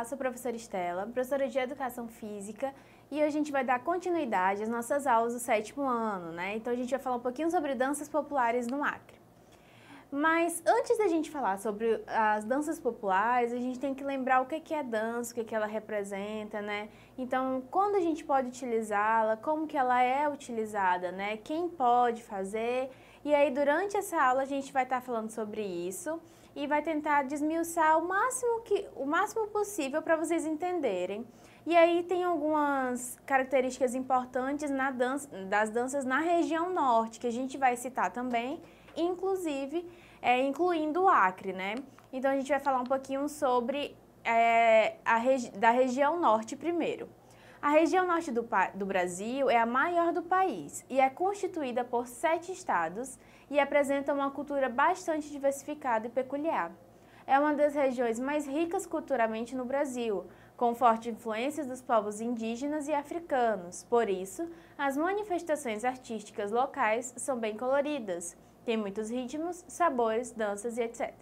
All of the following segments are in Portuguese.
Olá, sou a professora Estela, professora de Educação Física, e hoje a gente vai dar continuidade às nossas aulas do sétimo ano, né? Então a gente vai falar um pouquinho sobre danças populares no Acre. Mas antes da gente falar sobre as danças populares, a gente tem que lembrar o que é dança, o que, é que ela representa, né? Então, quando a gente pode utilizá-la, como que ela é utilizada, né? Quem pode fazer? E aí, durante essa aula, a gente vai estar falando sobre isso e vai tentar desmiuçar o máximo, que, o máximo possível para vocês entenderem. E aí tem algumas características importantes na dança, das danças na região norte, que a gente vai citar também, inclusive é, incluindo o Acre, né? Então a gente vai falar um pouquinho sobre é, a regi da região norte primeiro. A região norte do, do Brasil é a maior do país e é constituída por sete estados e apresenta uma cultura bastante diversificada e peculiar. É uma das regiões mais ricas culturalmente no Brasil, com forte influência dos povos indígenas e africanos. Por isso, as manifestações artísticas locais são bem coloridas, tem muitos ritmos, sabores, danças e etc.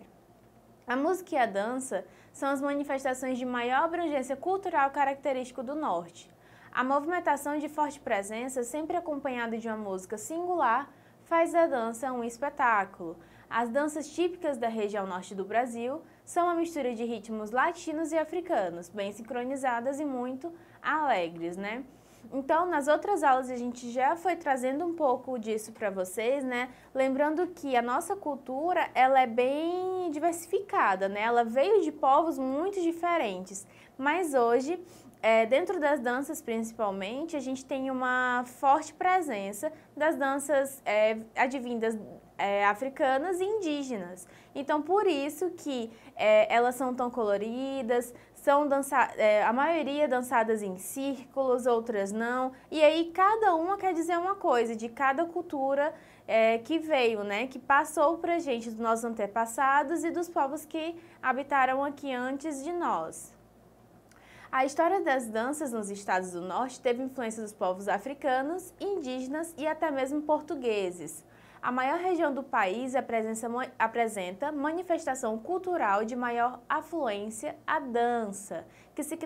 A música e a dança são as manifestações de maior abrangência cultural característico do Norte. A movimentação de forte presença, sempre acompanhada de uma música singular, faz da dança um espetáculo. As danças típicas da região norte do Brasil são uma mistura de ritmos latinos e africanos, bem sincronizadas e muito alegres, né? Então, nas outras aulas a gente já foi trazendo um pouco disso para vocês, né? Lembrando que a nossa cultura, ela é bem diversificada, né? Ela veio de povos muito diferentes, mas hoje é, dentro das danças, principalmente, a gente tem uma forte presença das danças é, advindas é, africanas e indígenas. Então, por isso que é, elas são tão coloridas, são dança é, a maioria dançadas em círculos, outras não. E aí, cada uma quer dizer uma coisa de cada cultura é, que veio, né? Que passou pra gente dos nossos antepassados e dos povos que habitaram aqui antes de nós. A história das danças nos estados do norte teve influência dos povos africanos, indígenas e até mesmo portugueses. A maior região do país apresenta manifestação cultural de maior afluência à dança, que se,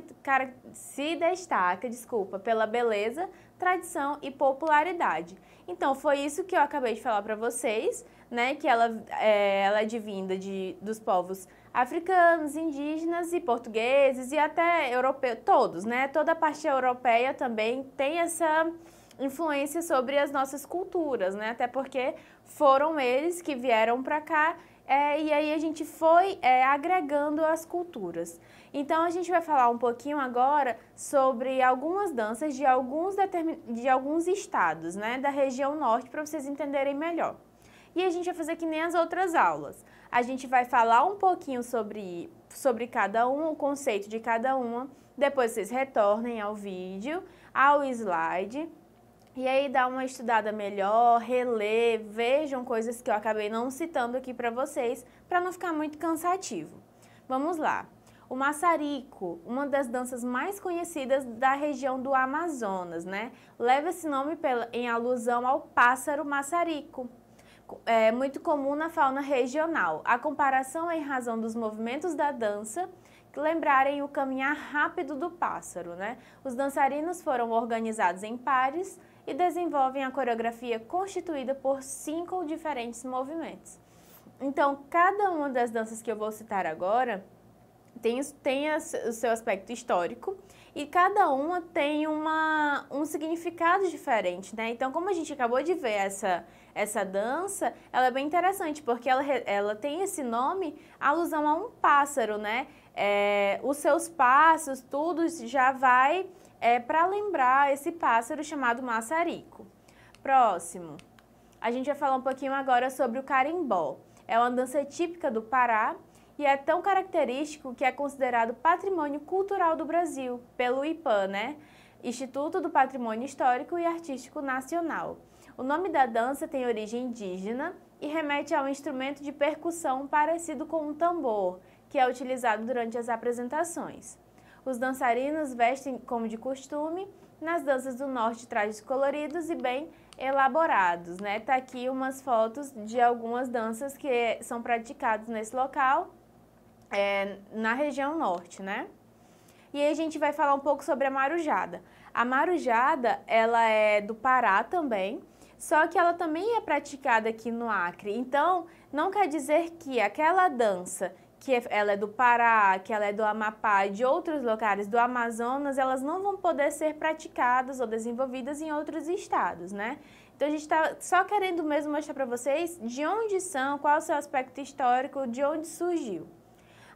se destaca desculpa, pela beleza, tradição e popularidade. Então, foi isso que eu acabei de falar para vocês, né? Que ela é, ela é de vinda de, dos povos africanos, indígenas e portugueses e até europeus, todos, né? Toda a parte europeia também tem essa influência sobre as nossas culturas, né? Até porque foram eles que vieram para cá é, e aí a gente foi é, agregando as culturas. Então a gente vai falar um pouquinho agora sobre algumas danças de alguns, de alguns estados, né? Da região norte, para vocês entenderem melhor. E a gente vai fazer que nem as outras aulas. A gente vai falar um pouquinho sobre, sobre cada um, o conceito de cada uma. Depois vocês retornem ao vídeo, ao slide. E aí dá uma estudada melhor, relê, vejam coisas que eu acabei não citando aqui para vocês, para não ficar muito cansativo. Vamos lá. O maçarico, uma das danças mais conhecidas da região do Amazonas, né? Leva esse nome pela, em alusão ao pássaro maçarico, é muito comum na fauna regional. A comparação é em razão dos movimentos da dança lembrarem o caminhar rápido do pássaro, né? Os dançarinos foram organizados em pares e desenvolvem a coreografia constituída por cinco diferentes movimentos. Então, cada uma das danças que eu vou citar agora tem, tem as o seu aspecto histórico e cada uma tem uma, um significado diferente, né? Então, como a gente acabou de ver essa essa dança, ela é bem interessante, porque ela, ela tem esse nome alusão a um pássaro, né? É, os seus passos, tudo já vai é, para lembrar esse pássaro chamado maçarico. Próximo, a gente vai falar um pouquinho agora sobre o carimbó. É uma dança típica do Pará e é tão característico que é considerado patrimônio cultural do Brasil, pelo IPAN, né? Instituto do Patrimônio Histórico e Artístico Nacional. O nome da dança tem origem indígena e remete a um instrumento de percussão parecido com um tambor, que é utilizado durante as apresentações. Os dançarinos vestem, como de costume, nas danças do norte trajes coloridos e bem elaborados. Né? Tá aqui umas fotos de algumas danças que são praticadas nesse local, é, na região norte, né? E aí a gente vai falar um pouco sobre a marujada. A marujada, ela é do Pará também, só que ela também é praticada aqui no Acre. Então, não quer dizer que aquela dança que é, ela é do Pará, que ela é do Amapá, de outros locais do Amazonas, elas não vão poder ser praticadas ou desenvolvidas em outros estados, né? Então a gente está só querendo mesmo mostrar para vocês de onde são, qual é o seu aspecto histórico, de onde surgiu.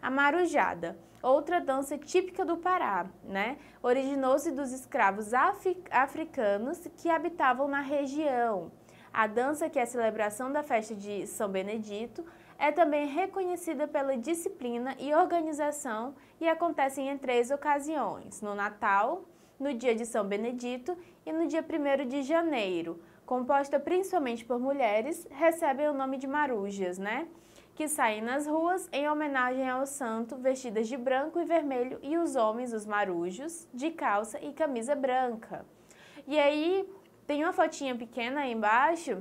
A marujada outra dança típica do Pará, né? Originou-se dos escravos africanos que habitavam na região. A dança, que é a celebração da festa de São Benedito, é também reconhecida pela disciplina e organização e acontece em três ocasiões: no Natal, no dia de São Benedito e no dia 1 de janeiro. Composta principalmente por mulheres, recebe o nome de marujas, né? que saem nas ruas em homenagem ao santo, vestidas de branco e vermelho, e os homens, os marujos, de calça e camisa branca. E aí tem uma fotinha pequena aí embaixo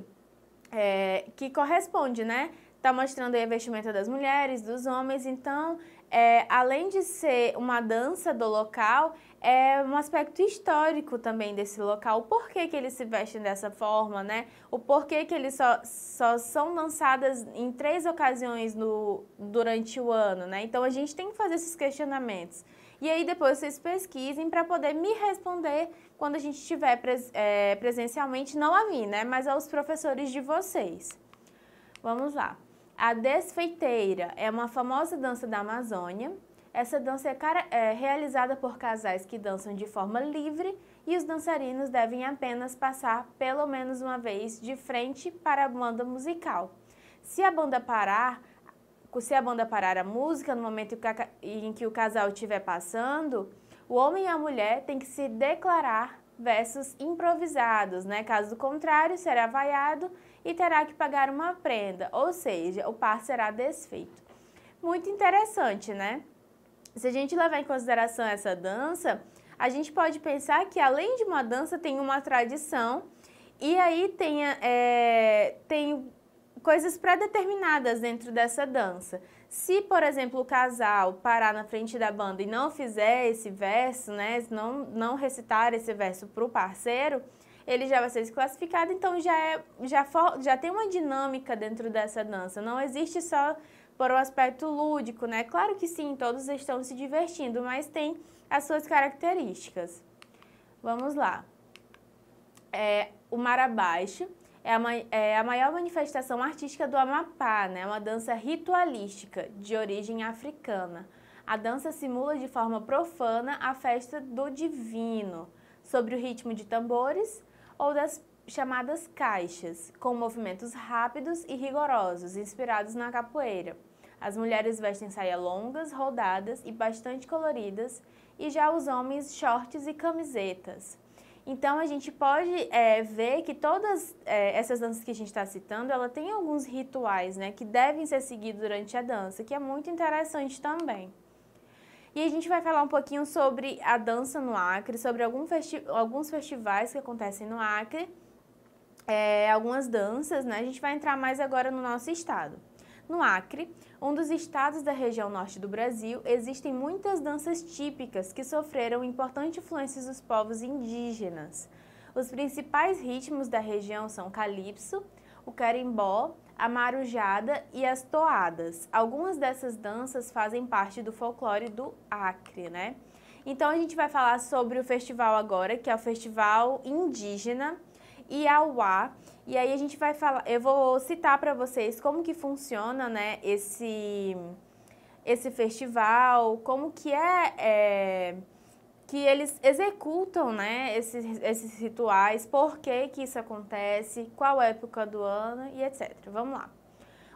é, que corresponde, né? Tá mostrando aí a vestimenta das mulheres, dos homens, então é, além de ser uma dança do local, é um aspecto histórico também desse local. O porquê que eles se vestem dessa forma, né? O porquê que eles só, só são dançadas em três ocasiões no, durante o ano, né? Então a gente tem que fazer esses questionamentos. E aí depois vocês pesquisem para poder me responder quando a gente estiver pres, é, presencialmente, não a mim, né? Mas aos professores de vocês. Vamos lá. A desfeiteira é uma famosa dança da Amazônia. Essa dança é, é realizada por casais que dançam de forma livre e os dançarinos devem apenas passar pelo menos uma vez de frente para a banda musical. Se a banda parar, se a banda parar a música no momento em que o casal estiver passando, o homem e a mulher têm que se declarar versos improvisados, né? Caso contrário, será vaiado e terá que pagar uma prenda, ou seja, o par será desfeito. Muito interessante, né? Se a gente levar em consideração essa dança, a gente pode pensar que além de uma dança tem uma tradição e aí tem, é, tem coisas pré-determinadas dentro dessa dança. Se, por exemplo, o casal parar na frente da banda e não fizer esse verso, né, não, não recitar esse verso para o parceiro, ele já vai ser desclassificado, então já, é, já, for, já tem uma dinâmica dentro dessa dança. Não existe só por um aspecto lúdico, né? Claro que sim, todos estão se divertindo, mas tem as suas características. Vamos lá. É, o mar abaixo é a, é a maior manifestação artística do Amapá, né? É uma dança ritualística de origem africana. A dança simula de forma profana a festa do divino, sobre o ritmo de tambores, ou das chamadas caixas, com movimentos rápidos e rigorosos, inspirados na capoeira. As mulheres vestem saias longas, rodadas e bastante coloridas, e já os homens shorts e camisetas. Então a gente pode é, ver que todas é, essas danças que a gente está citando, ela tem alguns rituais, né, que devem ser seguidos durante a dança, que é muito interessante também. E a gente vai falar um pouquinho sobre a dança no Acre, sobre festi alguns festivais que acontecem no Acre, é, algumas danças, né? A gente vai entrar mais agora no nosso estado. No Acre, um dos estados da região norte do Brasil, existem muitas danças típicas que sofreram importante influência dos povos indígenas. Os principais ritmos da região são o calypso, o carimbó, a marujada e as toadas. Algumas dessas danças fazem parte do folclore do Acre, né? Então a gente vai falar sobre o festival agora, que é o Festival Indígena e Iauá. E aí a gente vai falar, eu vou citar para vocês como que funciona, né, esse esse festival, como que é, é que eles executam né, esses, esses rituais, por que, que isso acontece, qual é a época do ano e etc. Vamos lá.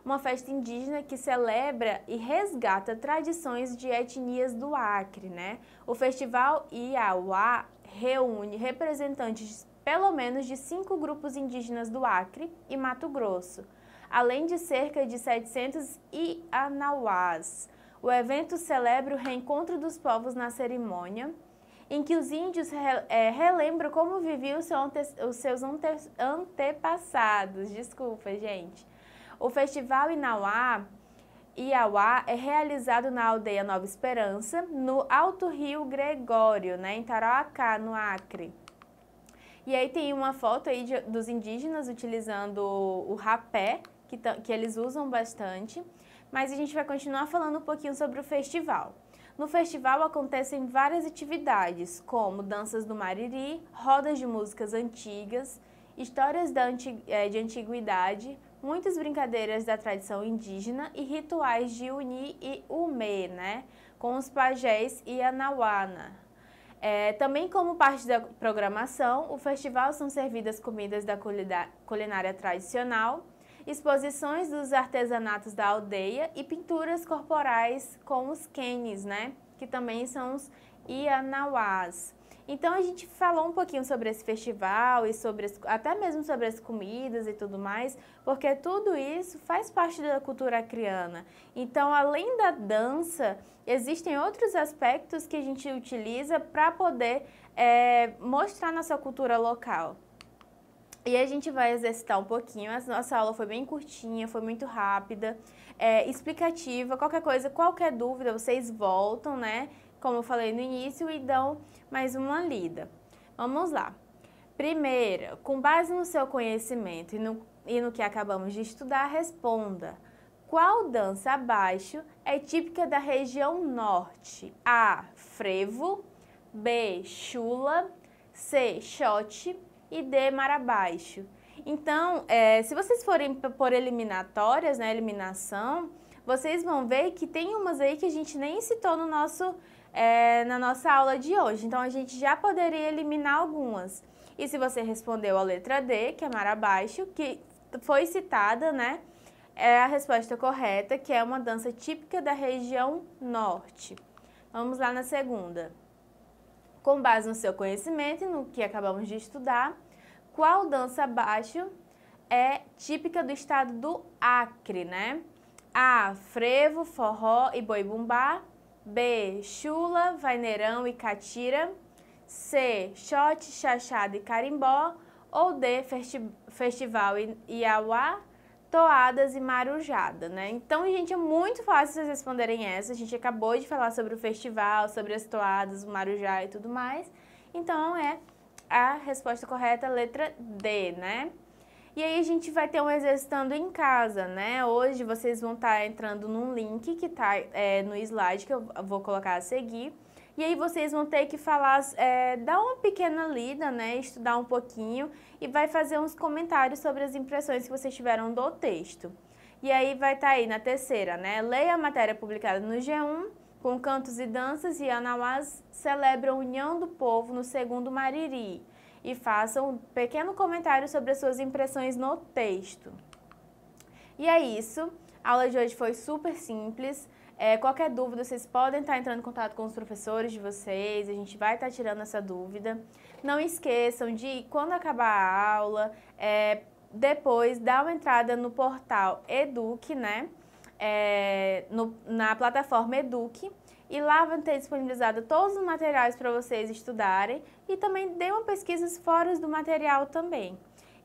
Uma festa indígena que celebra e resgata tradições de etnias do Acre, né? O festival Iauá reúne representantes pelo menos de cinco grupos indígenas do Acre e Mato Grosso, além de cerca de 700 Ianauás. O evento celebra o reencontro dos povos na cerimônia, em que os índios re, é, relembram como viviam seu ante, os seus ante, antepassados. Desculpa, gente. O Festival Inauá, Iauá é realizado na aldeia Nova Esperança, no Alto Rio Gregório, né, em Tarauacá, no Acre. E aí tem uma foto aí de, dos indígenas utilizando o, rapé, que, que eles usam bastante. Mas a gente vai continuar falando um pouquinho sobre o festival. No festival acontecem várias atividades, como danças do mariri, rodas de músicas antigas, histórias eh, de antiguidade, muitas brincadeiras da tradição indígena e rituais de Uni e Ume, né? com os pajés e a Nawana. É, também como parte da programação, o festival são servidas comidas da culinária tradicional, exposições dos artesanatos da aldeia e pinturas corporais com os Kenes, né? Que também são os ianauás. Então a gente falou um pouquinho sobre esse festival e sobre as, até mesmo sobre as comidas e tudo mais, porque tudo isso faz parte da cultura criana. Então, além da dança, existem outros aspectos que a gente utiliza para poder é, mostrar nossa cultura local. E a gente vai exercitar um pouquinho. A nossa aula foi bem curtinha, foi muito rápida, é, explicativa. Qualquer coisa, qualquer dúvida, vocês voltam, né? Como eu falei no início, e dão mais uma lida. Vamos lá. Primeira, com base no seu conhecimento e no, e no que acabamos de estudar, responda. Qual dança abaixo é típica da região norte? A. Frevo. B. Chula. C. Xote e D mar abaixo. Então, é, se vocês forem por eliminatórias, né, eliminação, vocês vão ver que tem umas aí que a gente nem citou no nosso, é, na nossa aula de hoje. Então, a gente já poderia eliminar algumas. E se você respondeu a letra D, que é mar abaixo, que foi citada, né, é a resposta correta, que é uma dança típica da região norte. Vamos lá na segunda com base no seu conhecimento e no que acabamos de estudar, qual dança baixo é típica do estado do Acre, né? A. Frevo, forró e boi bumbá. B. Chula, vaineirão e catira. C. Xote, chachada e carimbó. Ou D. Festi festival e auá toadas e marujada, né? Então, gente, é muito fácil vocês responderem essa. A gente acabou de falar sobre o festival, sobre as toadas, o marujá e tudo mais. Então, é a resposta correta, letra D, né? E aí a gente vai ter um exercitando em casa, né? Hoje vocês vão estar tá entrando num link que está é, no slide que eu vou colocar a seguir. E aí vocês vão ter que falar, é, dar uma pequena lida, né? Estudar um pouquinho e vai fazer uns comentários sobre as impressões que vocês tiveram do texto. E aí vai estar tá aí na terceira, né? Leia a matéria publicada no G1 com cantos e danças e Anauás celebra a união do povo no segundo Mariri e faça um pequeno comentário sobre as suas impressões no texto. E é isso. A aula de hoje foi super simples. É, qualquer dúvida, vocês podem estar entrando em contato com os professores de vocês, a gente vai estar tirando essa dúvida. Não esqueçam de, quando acabar a aula, é, depois dar uma entrada no portal Eduque, né? É, no, na plataforma Eduque. E lá vão ter disponibilizado todos os materiais para vocês estudarem e também dê uma pesquisa nos fóruns do material também.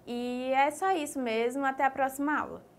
E é só isso mesmo, até a próxima aula.